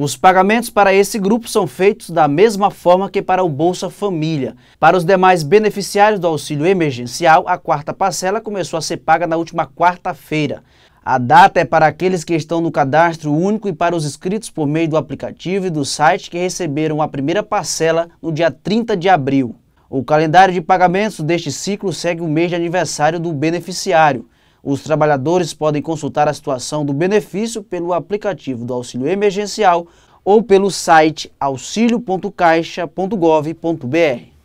Os pagamentos para esse grupo são feitos da mesma forma que para o Bolsa Família. Para os demais beneficiários do auxílio emergencial, a quarta parcela começou a ser paga na última quarta-feira. A data é para aqueles que estão no cadastro único e para os inscritos por meio do aplicativo e do site que receberam a primeira parcela no dia 30 de abril. O calendário de pagamentos deste ciclo segue o mês de aniversário do beneficiário. Os trabalhadores podem consultar a situação do benefício pelo aplicativo do auxílio emergencial ou pelo site auxilio.caixa.gov.br.